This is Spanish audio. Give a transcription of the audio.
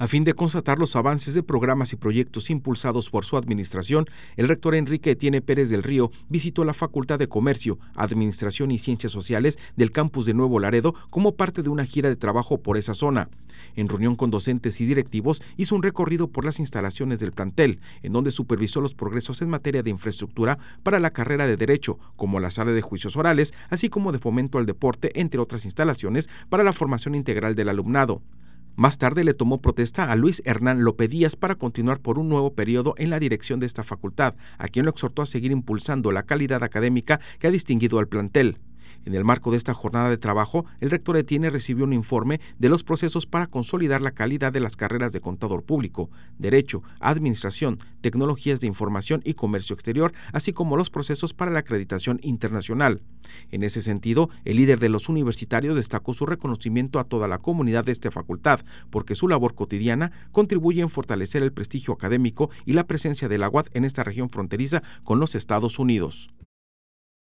A fin de constatar los avances de programas y proyectos impulsados por su administración, el rector Enrique Etienne Pérez del Río visitó la Facultad de Comercio, Administración y Ciencias Sociales del campus de Nuevo Laredo como parte de una gira de trabajo por esa zona. En reunión con docentes y directivos, hizo un recorrido por las instalaciones del plantel, en donde supervisó los progresos en materia de infraestructura para la carrera de Derecho, como la sala de juicios orales, así como de fomento al deporte, entre otras instalaciones, para la formación integral del alumnado. Más tarde le tomó protesta a Luis Hernán Díaz para continuar por un nuevo periodo en la dirección de esta facultad, a quien lo exhortó a seguir impulsando la calidad académica que ha distinguido al plantel. En el marco de esta jornada de trabajo, el rector Etienne recibió un informe de los procesos para consolidar la calidad de las carreras de contador público, derecho, administración, tecnologías de información y comercio exterior, así como los procesos para la acreditación internacional. En ese sentido, el líder de los universitarios destacó su reconocimiento a toda la comunidad de esta facultad, porque su labor cotidiana contribuye en fortalecer el prestigio académico y la presencia de la UAD en esta región fronteriza con los Estados Unidos.